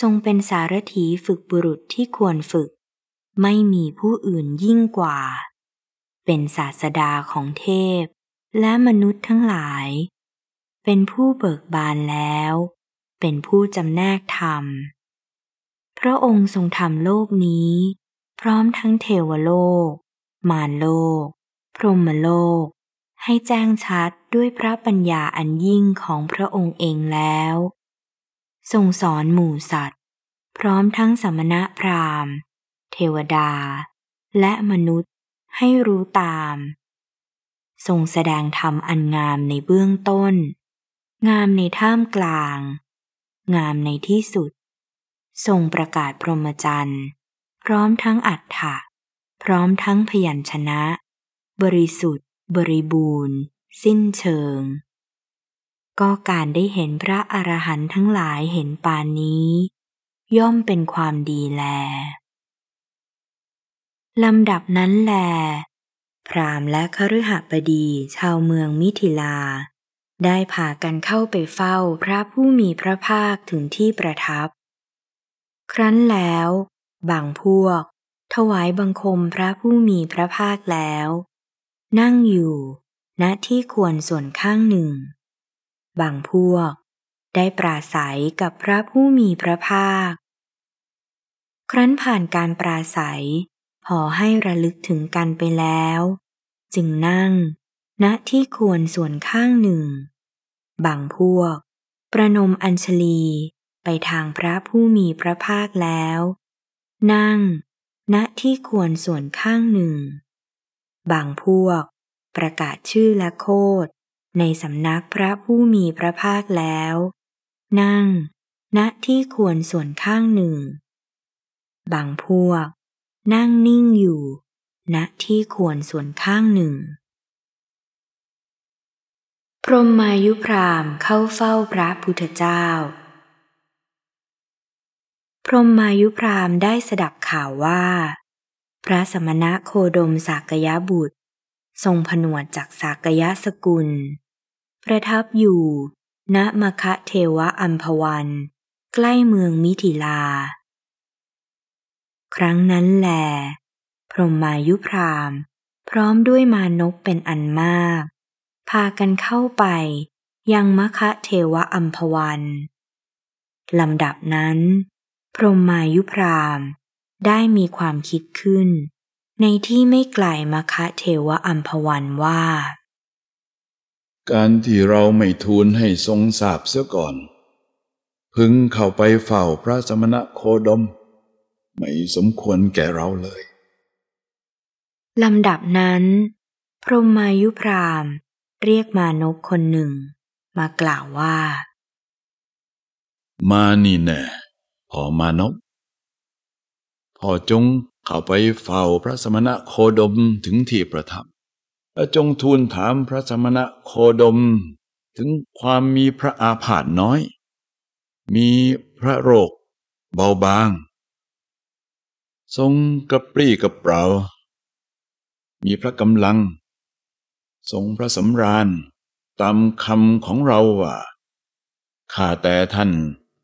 ทรงเป็นสารถีฝึกบุรุษที่ควรฝึก ไม่มีผู้อื่นยิ่งกว่า เป็นศาสดาของเทพและมนุษย์ทั้งหลาย เป็นผู้เบิกบานแล้ว เป็นผู้จำแนกธรรม พระองค์ทรงทำโลกนี้ พร้อมทั้งเทวโลก มารโลกรหมโลกให้แจ้งชัดด้วยพระปัญญาอันยิ่งของพระองค์เองแล้ว ทรงสอนหมู่สัตว์ พร้อมทั้งสมณะพราหมณ์เทวดา และมนุษย์ให้รู้ตาม ทรงแสดงธรรมอันงามในเบื้องต้น งามในท่ามกลาง งามในที่สุดทรงประกาศพรหมจรรย์พร้อมทั้งอัฏฐะพร้อมทั้งพยัญชนะบริสุทธิ์ บริบูรณ์ สิ้นเชิง ก็การได้เห็นพระอรหันต์ทั้งหลายเห็นปานนี้ ย่อมเป็นความดีแล ลำดับนั้นแล พรามและคฤหบดี ชาวเมืองมิถิลา ได้พากันเข้าไปเฝ้าพระผู้มีพระภาคถึงที่ประทับ ครั้นแล้ว บางพวก ถวายบังคมพระผู้มีพระภาคแล้วนั่งอยู่ ณที่ควรส่วนข้างหนึ่ง บางพวกได้ปราศัยกับพระผู้มีพระภาค ครั้นผ่านการปราศัยพอให้ระลึกถึงกันไปแล้ว จึงนั่ง ณที่ควรส่วนข้างหนึ่ง บางพวก ประนมอัญชลีไปทางพระผู้มีพระภาคแล้ว นั่ง ณที่ควรส่วนข้างหนึ่งบางพวก ประกาศชื่อและโคดในสำนักพระผู้มีพระภาคแล้ว นั่ง ณที่ควรส่วนข้างหนึ่ง บางพวก นั่งนิ่งอยู่ ณที่ควรส่วนข้างหนึ่ง พรหมายุพรามเข้าเฝ้าพระพุทธเจ้า พรหมายุพรามได้สดับข่าวว่าพระสมณะโคดมสากยะบุตร ทรงผนวดจากสากยะสกุล ประทับอยู่ ณมคะเทวะอัมพวัน ใกล้เมืองมิถิลา ครั้งนั้นแหลพรหมายุพรามพร้อมด้วยมานกเป็นอันมาก พากันเข้าไปยังมคะเทวะอัมพวัน ลำดับนั้น พรหมายุพรามได้มีความคิดขึ้น ในที่ไม่ไกลมาคะเทวะอัมพวันว่า การที่เราไม่ทูลให้ทรงสาบเสียก่อน พึงเข้าไปเฝ้าพระสมณะโคดม ไม่สมควรแก่เราเลย ลำดับนั้น พรหมายุพรามเรียกมานกคนหนึ่ง มากล่าวว่ามานี่แน่พอมานกพอจงเข้าไปเฝ้าพระสมณะโคดมถึงที่ประทับและจงทูลถามพระสมณะโคดม ถึงความมีพระอาพาธน้อย มีพระโรคเบาบาง ทรงกระปรี้กระเปร่ามีพระกำลัง ทรงพระสำราญตามคำของเราว่าข้าแต่ท่าน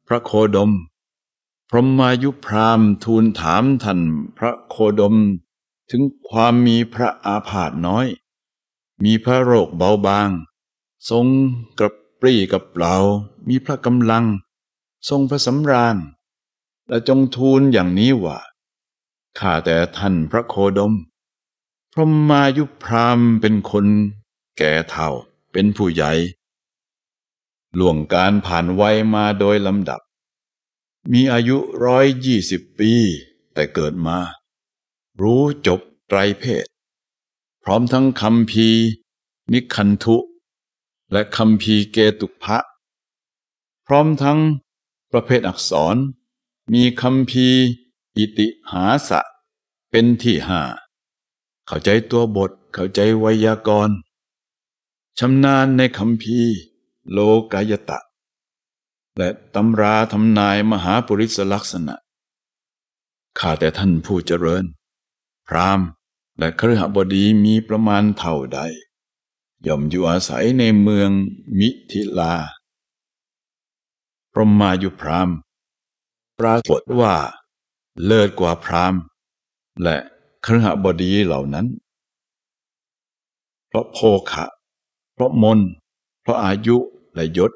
พระโคดมพรหมายุพรามทูลถามท่านพระโคดม ถึงความมีพระอาพาธน้อย มีพระโรคเบาบาง ทรงกระปรี้กระเปล่า มีพระกำลัง ทรงพระสำราญและจงทูลอย่างนี้ว่า ข้าแต่ท่านพระโคดม พรหมายุพรามเป็นคนแก่เฒ่าเป็นผู้ใหญ่ล่วงการผ่านวัยมาโดยลำดับมีอายุร้อยยี่สิบปี แต่เกิดมา รู้จบไตรเพศ พร้อมทั้งคำพีนิคันทุและคำพีเกตุพะพร้อมทั้งประเภทอักษร มีคำพีอิติหาสะเป็นที่ห้าเข้าใจตัวบทเข้าใจไวยากรณ์ชำนาญในคำพีโลกายตะและตำราทำนายมหาปุริสลักษณะข้าแต่ท่านผู้เจริญ พรามและครหบดีมีประมาณเท่าใด ย่อมอยู่อาศัยในเมืองมิถิลา พรหมายุพรามปรากฏว่าเลิศกว่าพรามและครหบดีเหล่านั้น เพราะโภคะเพราะมนเพราะอายุและยศ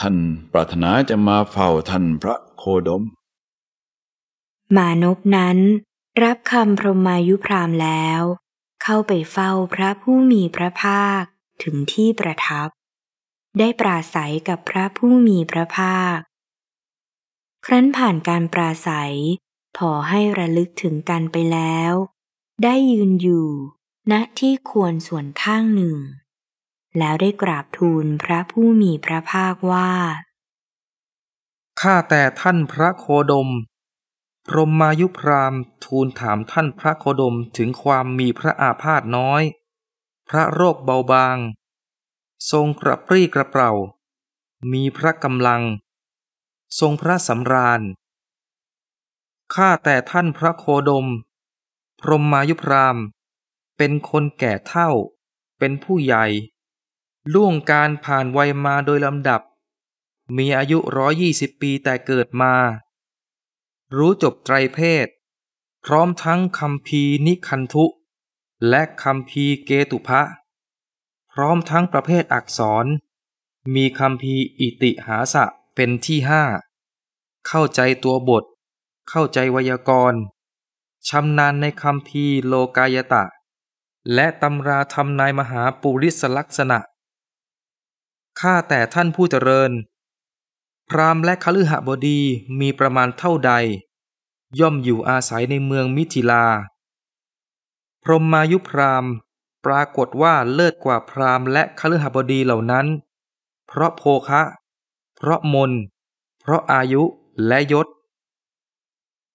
ท่านปรารถนาจะมาเฝ้าท่านพระโคดม มานพนั้นรับคำพรหมายุพรามแล้ว เข้าไปเฝ้าพระผู้มีพระภาคถึงที่ประทับ ได้ปราศัยกับพระผู้มีพระภาค ครั้นผ่านการปราศัยพอให้ระลึกถึงกันไปแล้ว ได้ยืนอยู่ณที่ควรส่วนข้างหนึ่งแล้วได้กราบทูลพระผู้มีพระภาคว่า ข้าแต่ท่านพระโคดม พรหมายุพรามทูลถามท่านพระโคดมถึงความมีพระอาพาธน้อย พระโรคเบาบาง ทรงกระปรี้กระเปร่า มีพระกำลัง ทรงพระสำราญข้าแต่ท่านพระโคดม พรหมายุพรามเป็นคนแก่เท่า เป็นผู้ใหญ่ล่วงการผ่านวัยมาโดยลำดับ มีอายุร้อยี่สิบปีแต่เกิดมา รู้จบไตรเพศ พร้อมทั้งคำพีนิคันทุและคำพีเกตุพะพร้อมทั้งประเภทอักษร มีคำพีอิติหาสะเป็นที่ห้าเข้าใจตัวบท เข้าใจไวยากรณ์ชำนาญในคำพีโลกายตะ และตำราทำนายมหาปุริสลักษณะข้าแต่ท่านผู้เจริญ พรามและคฤหบดีมีประมาณเท่าใด ย่อมอยู่อาศัยในเมืองมิถิลา พรหมายุพรามปรากฏว่าเลิศกว่าพรามและคฤหบดีเหล่านั้น เพราะโภคะ เพราะมนเพราะอายุและยศ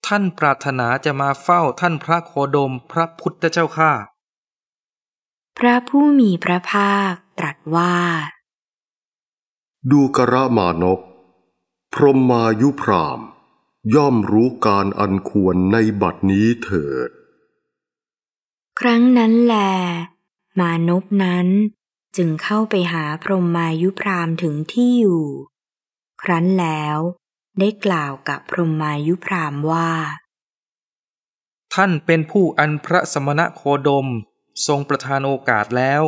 ท่านปรารถนาจะมาเฝ้าท่านพระโคดมพระพุทธเจ้าข้าพระผู้มีพระภาคตรัสว่าดูกระมานก พรหมายุพรามย่อมรู้การอันควรในบัดนี้เถิด ครั้งนั้นแล มานพนั้นจึงเข้าไปหาพรหมายุพรามถึงที่อยู่ ครั้นแล้ว ได้กล่าวกับพรหมายุพรามว่า ท่านเป็นผู้อันพระสมณะโคดมทรงประทานโอกาสแล้ว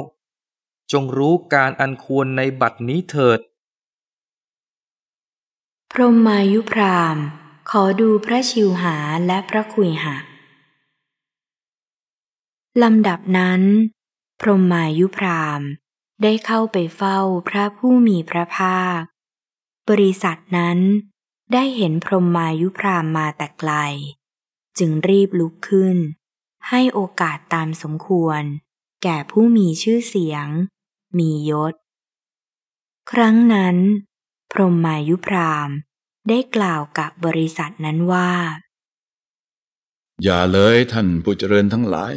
จงรู้การอันควรในบัดนี้เถิดพรหมายุพราม ขอดูพระชิวหาและพระคุยหะลำดับนั้น พรหมายุพราม ได้เข้าไปเฝ้าพระผู้มีพระภาคบริษัทนั้น ได้เห็นพรมมายุพรามมาแต่ไกล จึงรีบลุกขึ้น ให้โอกาสตามสมควร แก่ผู้มีชื่อเสียง มียศ ครั้งนั้นรมมายุพรามได้กล่าวกับบริษัทนั้นว่า อย่าเลยท่านผู้เจริญทั้งหลาย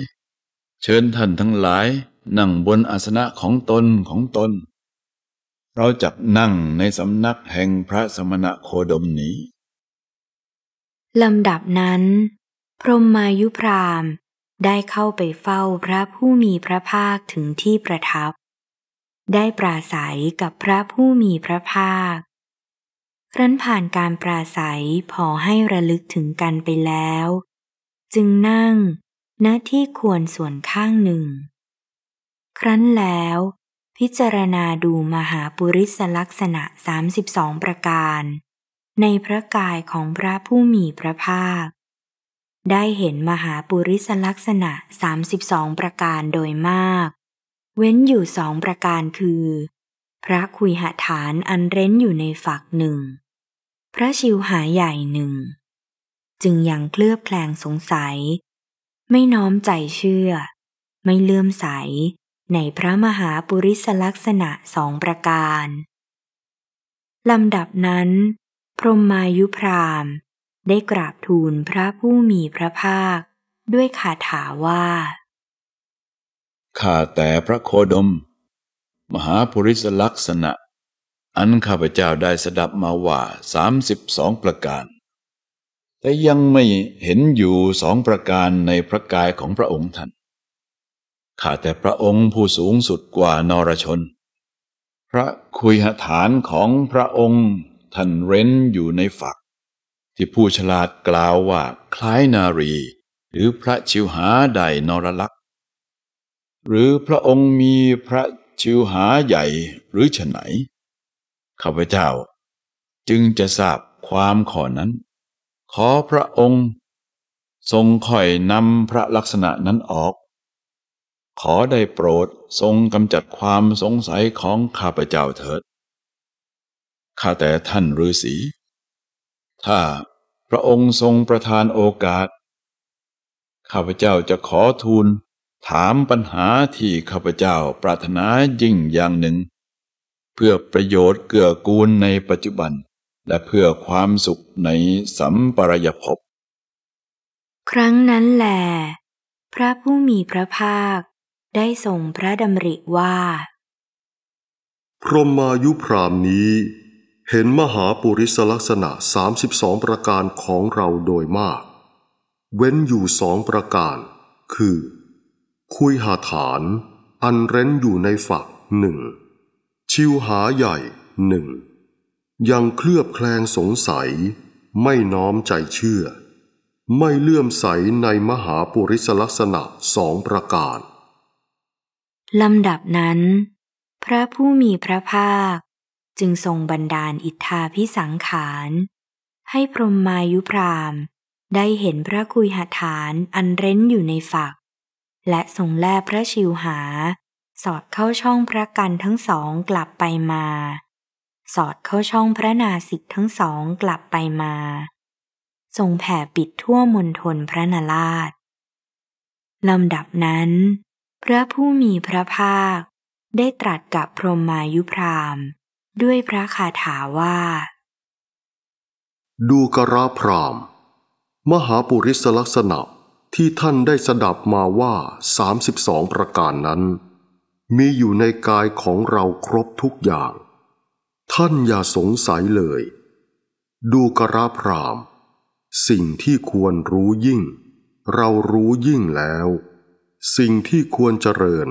เชิญท่านทั้งหลายนั่งบนอาสนะของตนของตนเราจักนั่งในสำนักแห่งพระสมณะโคดมนี้ลำดับนั้น พรหมายุพรามได้เข้าไปเฝ้าพระผู้มีพระภาคถึงที่ประทับ ได้ปราศัยกับพระผู้มีพระภาคครั้นผ่านการปราศัยพอให้ระลึกถึงกันไปแล้ว จึงนั่งณที่ควรส่วนข้างหนึ่ง ครั้นแล้ว พิจารณาดูมหาปุริสลักษณะ 32 ประการ ในพระกายของพระผู้มีพระภาค ได้เห็นมหาปุริสลักษณะ 32 ประการโดยมาก เว้นอยู่สองประการคือพระคุยหาฐานอันเร้นอยู่ในฝักหนึ่ง พระชิวหาใหญ่หนึ่ง จึงยังเคลือบแคลงสงสัย ไม่น้อมใจเชื่อ ไม่เลื่อมใสในพระมหาปุริสลักษณะสองประการ ลำดับนั้น พรหมายุพรามได้กราบทูลพระผู้มีพระภาค ด้วยคาถาว่าข้าแต่พระโคดมมหาภูริสลักษณะ อันข้าพเจ้าได้สดับมาว่าสามสิบสองประการ แต่ยังไม่เห็นอยู่สองประการในพระกายของพระองค์ท่านข้าแต่พระองค์ผู้สูงสุดกว่านรชน พระคุยหฐานของพระองค์ท่านเร้นอยู่ในฝัก ที่ผู้ฉลาดกล่าวว่าคล้ายนารี หรือพระชิวหาใดนรลักษ์หรือพระองค์มีพระชิวหาใหญ่หรือฉไหนข้าพเจ้าจึงจะทราบความขอนั้น ขอพระองค์ทรงคอยนำพระลักษณะนั้นออก ขอได้โปรดทรงกำจัดความสงสัยของข้าพเจ้าเถิด ข้าแต่ท่านฤาษีถ้าพระองค์ทรงประทานโอกาสข้าพเจ้าจะขอทูลถามปัญหาที่ข้าพเจ้าปรารถนายิ่งอย่างหนึ่ง เพื่อประโยชน์เกื้อกูลในปัจจุบัน และเพื่อความสุขในสัมปรายภพครั้งนั้นแหละพระผู้มีพระภาคได้ทรงพระดำริว่า พรหมายุพรามนี้ เห็นมหาปุริสลักษณะ 32 ประการของเราโดยมาก เว้นอยู่สองประการคือคุยหาฐานอันเร้นอยู่ในฝักหนึ่งชิวหาใหญ่หนึ่งยังเคลือบแคลงสงสัยไม่น้อมใจเชื่อ ไม่เลื่อมใสในมหาปุริสลักษณะสองประการ ลำดับนั้นพระผู้มีพระภาคจึงทรงบันดาลอิทธาพิสังขาร ให้พรหมมายุพรามได้เห็นพระคุยหาฐานอันเร้นอยู่ในฝักและทรงแลพระชิวหา สอดเข้าช่องพระกันทั้งสองกลับไปมา สอดเข้าช่องพระนาสิกทั้งสองกลับไปมาทรงแผ่ปิดทั่วมณฑลพระนาราชลำดับนั้นพระผู้มีพระภาคได้ตรัสกับพรหมายุพรามด้วยพระคาถาว่า ดูกระพรามมหาปุริสลักษณะที่ท่านได้สดับ มาว่า 32 ประการนั้นมีอยู่ในกายของเราครบทุกอย่าง ท่านอย่าสงสัยเลย ดูกราพราม สิ่งที่ควรรู้ยิ่ง เรารู้ยิ่งแล้ว สิ่งที่ควรเจริญ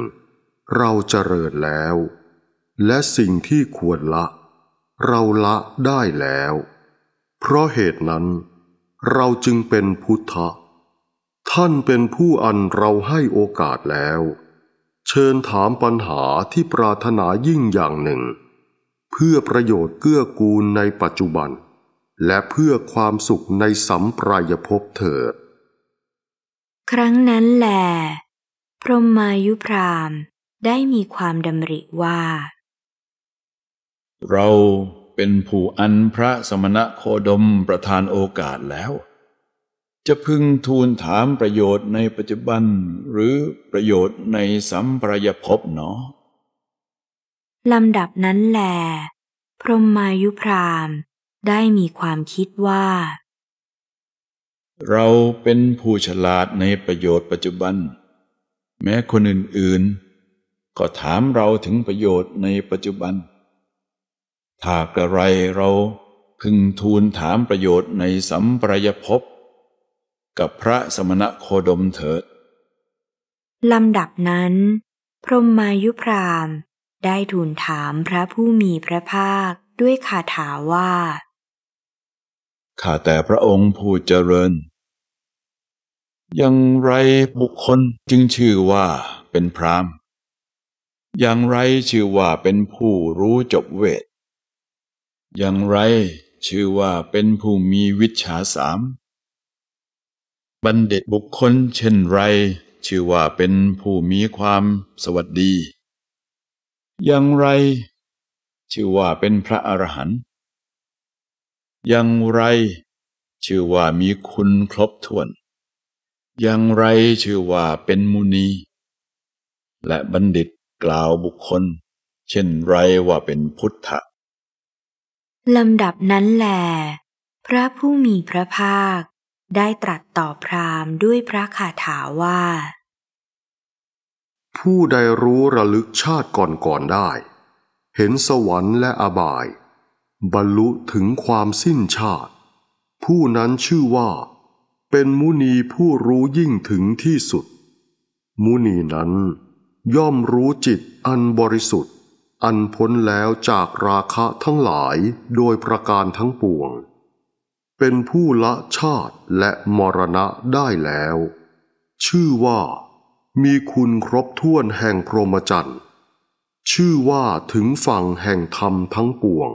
เราเจริญแล้ว และสิ่งที่ควรละ เราละได้แล้ว เพราะเหตุนั้น เราจึงเป็นพุทธท่านเป็นผู้อันเราให้โอกาสแล้ว เชิญถามปัญหาที่ปรารถนายิ่งอย่างหนึ่ง เพื่อประโยชน์เกื้อกูลในปัจจุบัน และเพื่อความสุขในสัมปรายภพเถิดครั้งนั้นแหลพรหมายุพรามได้มีความดำริว่า เราเป็นผู้อันพระสมณะโคดมประธานโอกาสแล้วจะพึงทูลถามประโยชน์ในปัจจุบัน หรือประโยชน์ในสัมปรายภพเนาะลำดับนั้นแล พรหมายุพรามได้มีความคิดว่า เราเป็นผู้ฉลาดในประโยชน์ปัจจุบัน แม้คนอื่น ๆ ก็ถามเราถึงประโยชน์ในปัจจุบันถ้ากระไรเราพึงทูลถามประโยชน์ในสัมปรายภพกับพระสมณะโคดมเถิดลำดับนั้น พรมมายุพรามได้ทูลถามพระผู้มีพระภาคด้วยคาถาว่าข้าแต่พระองค์ผู้เจริญ อย่างไรบุคคลจึงชื่อว่าเป็นพรามอย่างไรชื่อว่าเป็นผู้รู้จบเวทอย่างไรชื่อว่าเป็นผู้มีวิชาสามบัณฑิตบุคคลเช่นไร ชื่อว่าเป็นผู้มีความสวัสดีอย่างไร ชื่อว่าเป็นพระอรหันต์อย่างไร ชื่อว่ามีคุณครบถ้วน อย่างไรชื่อว่าเป็นมุนี และบัณฑิตกล่าวบุคคล เช่นไรว่าเป็นพุทธะลำดับนั้นแหลพระผู้มีพระภาคได้ตรัสต่อพราหมณ์ด้วยพระคาถาว่า ผู้ใดรู้ระลึกชาติก่อนๆได้ เห็นสวรรค์และอบาย บรรลุถึงความสิ้นชาติ ผู้นั้นชื่อว่า เป็นมุนีผู้รู้ยิ่งถึงที่สุด มุนีนั้นย่อมรู้จิตอันบริสุทธิ์ อันพ้นแล้วจากราคะทั้งหลายโดยประการทั้งปวงเป็นผู้ละชาติและมรณะได้แล้ว ชื่อว่ามีคุณครบถ้วนแห่งพรหมจรรย์ ชื่อว่าถึงฝั่งแห่งธรรมทั้งปวง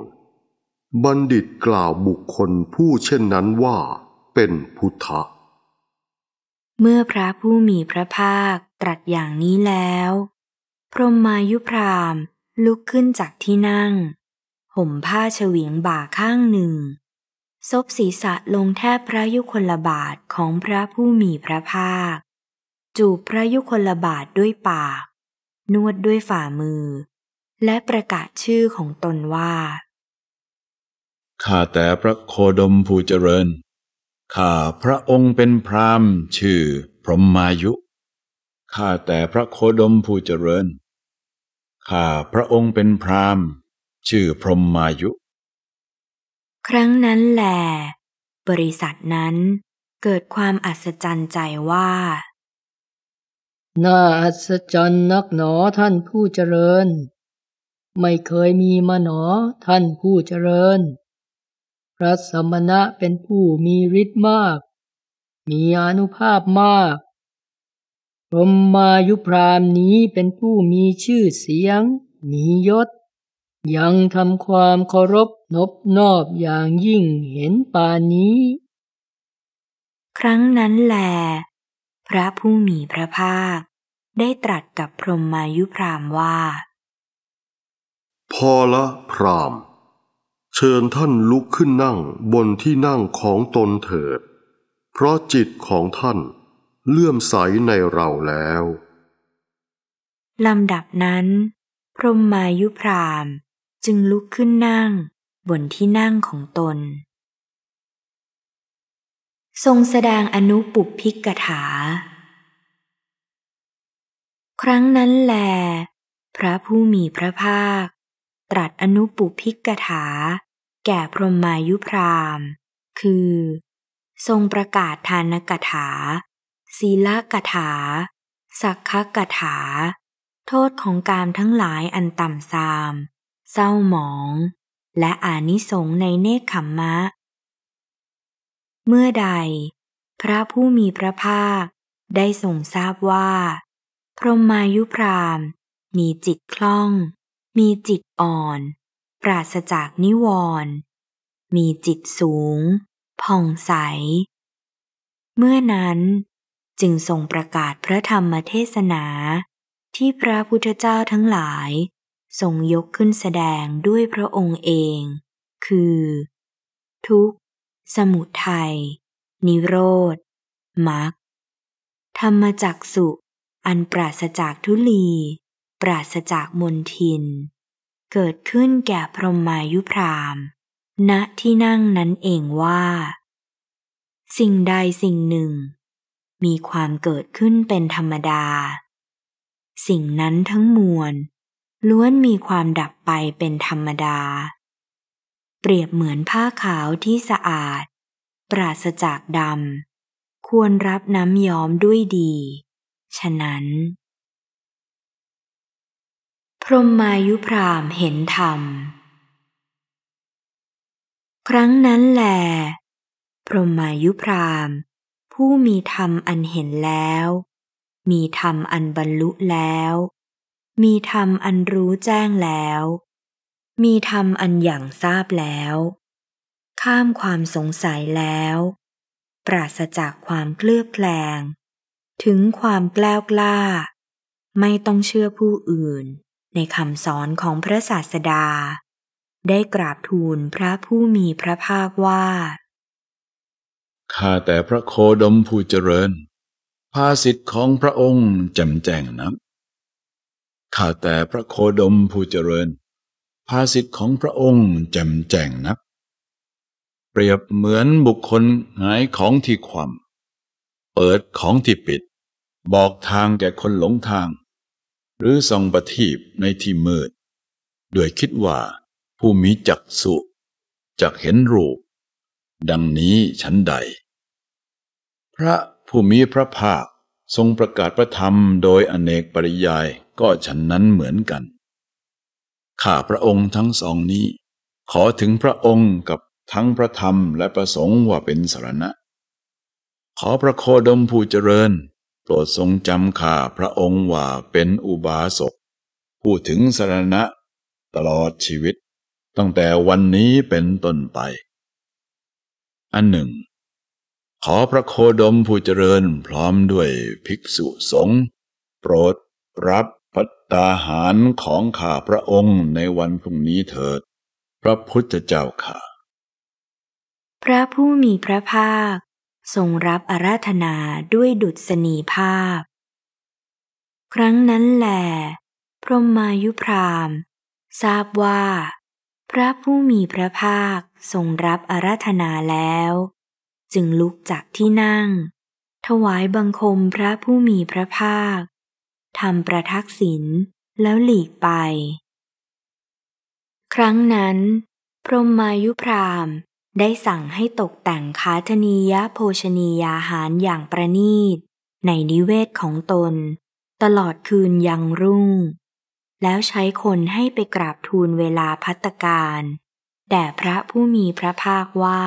บัณฑิตกล่าวบุคคลผู้เช่นนั้นว่าเป็นพุทธะเมื่อพระผู้มีพระภาคตรัสอย่างนี้แล้ว พรหมายุพรามลุกขึ้นจากที่นั่ง ห่มผ้าเฉวียงบ่าข้างหนึ่งซบศีรษะลงแทบพระยุคลบาทของพระผู้มีพระภาค จูบพระยุคลบาทด้วยปาก นวดด้วยฝ่ามือ และประกาศชื่อของตนว่าข้าแต่พระโคดมผู้เจริญข้าพระองค์เป็นพรามชื่อพรหมายุข้าแต่พระโคดมผู้เจริญข้าพระองค์เป็นพรามชื่อพรหมายุครั้งนั้นแหล บริษัทนั้นเกิดความอัศจรรย์ใจว่า น่าอัศจรรย์นักหนอท่านผู้เจริญ ไม่เคยมีมาหนอท่านผู้เจริญ พระสมณะเป็นผู้มีฤทธิ์มาก มีอนุภาพมากพรมมายุพรามนี้เป็นผู้มีชื่อเสียงมียศยังทำความเคารพนบนอบ อย่างยิ่งเห็นปานนี้ ครั้งนั้นแหลพระผู้มีพระภาคได้ตรัสกับพรหมายุพรามว่า พอละพรามเชิญท่านลุกขึ้นนั่งบนที่นั่งของตนเถิด เพราะจิตของท่านเลื่อมใสในเราแล้วลำดับนั้น พรหมายุพรามจึงลุกขึ้นนั่งบนที่นั่งของตน ทรงแสดงอนุปุพิกถา ครั้งนั้นแล พระผู้มีพระภาค ตรัสอนุปุพิกถา แก่พรหมายุพราม คือ ทรงประกาศทานกถา ศีลกถา สักขกถา โทษของกามทั้งหลายอันต่ำทรามเศร้าหมองและอานิสงในเนคขมมะ เมื่อใด พระผู้มีพระภาคได้ทรงทราบว่า พรหมายุพรามมีจิตคล่อง มีจิตอ่อน ปราศจากนิวรณ์มีจิตสูงผ่องใส เมื่อนั้นจึงทรงประกาศพระธรรมเทศนา ที่พระพุทธเจ้าทั้งหลายทรงยกขึ้นแสดงด้วยพระองค์เอง คือ ทุกข์ สมุทัยนิโรธมรรคธรรมจักสุอันปราศจากทุลี ปราศจากมนทิน เกิดขึ้นแก่พรหมายุพรามณนะที่นั่งนั้นเองว่า สิ่งใดสิ่งหนึ่ง มีความเกิดขึ้นเป็นธรรมดา สิ่งนั้นทั้งมวลล้วนมีความดับไปเป็นธรรมดา เปรียบเหมือนผ้าขาวที่สะอาด ปราศจากดำ ควรรับน้ำย้อมด้วยดี ฉะนั้น พรหมายุพรามเห็นธรรม ครั้งนั้นแหลพรหมายุพรามผู้มีธรรมอันเห็นแล้ว มีธรรมอันบรรลุแล้วมีธรรมอันรู้แจ้งแล้ว มีธรรมอันอย่างทราบแล้ว ข้ามความสงสัยแล้ว ปราศจากความเคลือบแคลง ถึงความกล้ากล้า ไม่ต้องเชื่อผู้อื่น ในคำสอนของพระศาสดา ได้กราบทูลพระผู้มีพระภาคว่า ข้าแต่พระโคดมผู้เจริญ ภาสิทธิ์ของพระองค์จำแจ้งนักข้าแต่พระโคดมผู้เจริญ ภาสิทธิ์ของพระองค์แจ่มแจ้งนัก เปรียบเหมือนบุคคลหายของที่ความ เปิดของที่ปิด บอกทางแก่คนหลงทาง หรือส่องประทีปในที่มืดด้วยคิดว่าผู้มีจักสุจักเห็นรูป ดังนี้ฉันใด พระผู้มีพระภาคทรงประกาศพระธรรมโดยอเนกปริยายก็ฉันนั้นเหมือนกัน ข้าพระองค์ทั้งสองนี้ ขอถึงพระองค์กับทั้งพระธรรมและประสงค์ว่าเป็นสารณะ ขอพระโคดมผู้เจริญโปรดทรงจำข้าพระองค์ว่าเป็นอุบาสกผู้ถึงสารณะตลอดชีวิตตั้งแต่วันนี้เป็นต้นไป อันหนึ่ง ขอพระโคดมผู้เจริญพร้อมด้วยภิกษุสงฆ์โปรดรับตาหารของข้าพระองค์ในวันพรุ่งนี้เถิด พระพุทธเจ้าค่ะ พระผู้มีพระภาคทรงรับอาราธนาด้วยดุษณีภาพ ครั้งนั้นแหลพรหมายุพรามทราบว่าพระผู้มีพระภาคทรงรับอาราธนาแล้ว จึงลุกจากที่นั่ง ถวายบังคมพระผู้มีพระภาคทำประทักษิณแล้วหลีกไป ครั้งนั้น พรหมายุพรามได้สั่งให้ตกแต่งคาธนียโภชนียาหารอย่างประณีต ในนิเวศของตน ตลอดคืนยังรุ่ง แล้วใช้คนให้ไปกราบทูลเวลาพัตการ แต่พระผู้มีพระภาคว่า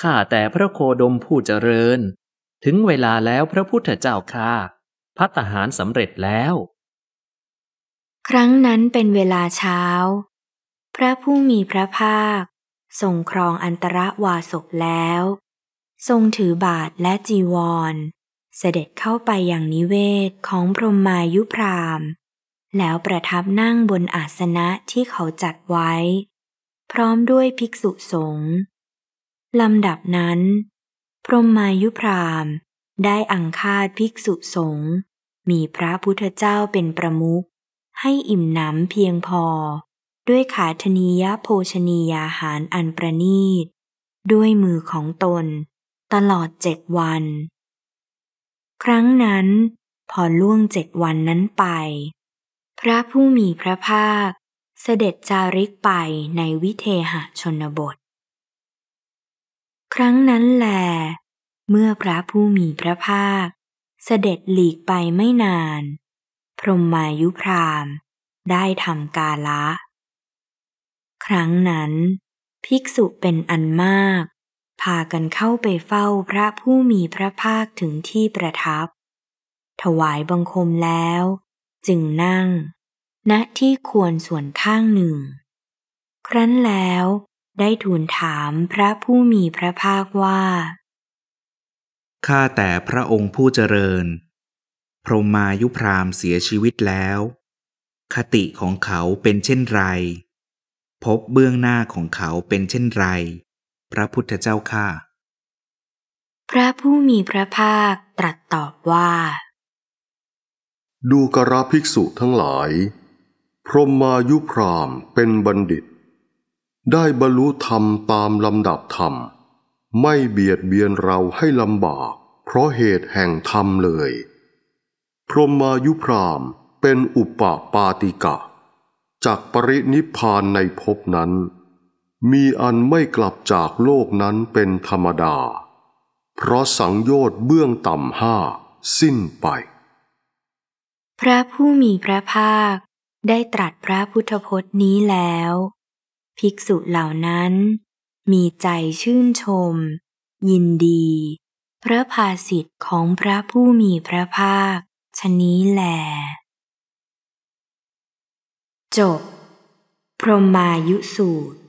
ข้าแต่พระโคดมผู้เจริญ ถึงเวลาแล้วพระพุทธเจ้าข้าพัตหารสำเร็จแล้ว ครั้งนั้นเป็นเวลาเช้า พระผู้มีพระภาคทรงครองอันตรวาสกแล้ว ทรงถือบาทและจีวร เสด็จเข้าไปอย่างนิเวศของพรหมายุพรามแล้วประทับนั่งบนอาสนะที่เขาจัดไว้ พร้อมด้วยภิกษุสงฆ์ลำดับนั้น พรหมายุพรามได้อังคาดภิกษุสงฆ์มีพระพุทธเจ้าเป็นประมุขให้อิ่มหนำเพียงพอ ด้วยขาธนียโภชนียาหารอันประนีต ด้วยมือของตนตลอดเจ็ดวัน ครั้งนั้นพอล่วงเจ็ดวันนั้นไป พระผู้มีพระภาคเสด็จจาริกไปในวิเทหชนบท ครั้งนั้นแล เมื่อพระผู้มีพระภาคเสด็จหลีกไปไม่นาน พรหมายุพราม ได้ทำกาละ ครั้งนั้น ภิกษุเป็นอันมาก พากันเข้าไปเฝ้าพระผู้มีพระภาคถึงที่ประทับ ถวายบังคมแล้ว จึงนั่ง ณ ที่ควรส่วนข้างหนึ่ง ครั้นแล้ว ได้ทูลถามพระผู้มีพระภาคว่าข้าแต่พระองค์ผู้เจริญ พรหมายุพรามเสียชีวิตแล้ว คติของเขาเป็นเช่นไร พบเบื้องหน้าของเขาเป็นเช่นไร พระพุทธเจ้าข้าพระผู้มีพระภาคตรัสตอบว่า ดูกระภิกษุทั้งหลาย พรหมายุพรามเป็นบัณฑิต ได้บรรลุธรรมตามลำดับธรรมไม่เบียดเบียนเราให้ลำบากเพราะเหตุแห่งธรรมเลย พรหมายุพรามเป็นอุปปาติกะ จากปรินิพานในภพนั้น มีอันไม่กลับจากโลกนั้นเป็นธรรมดา เพราะสังโยชน์เบื้องต่ำห้า สิ้นไป พระผู้มีพระภาคได้ตรัสพระพุทธพจน์นี้แล้ว ภิกษุเหล่านั้นมีใจชื่นชม ยินดี พระภาสิทธิ์ของพระผู้มีพระภาคชนี้แลจบ พรหมายุสูตร